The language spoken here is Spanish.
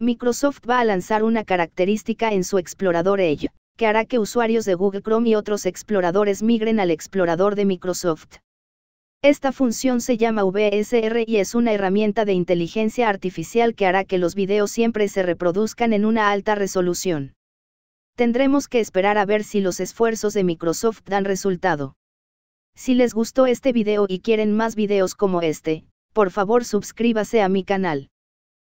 Microsoft va a lanzar una característica en su explorador Edge, que hará que usuarios de Google Chrome y otros exploradores migren al explorador de Microsoft. Esta función se llama VSR y es una herramienta de inteligencia artificial que hará que los videos siempre se reproduzcan en una alta resolución. Tendremos que esperar a ver si los esfuerzos de Microsoft dan resultado. Si les gustó este video y quieren más videos como este, por favor suscríbase a mi canal.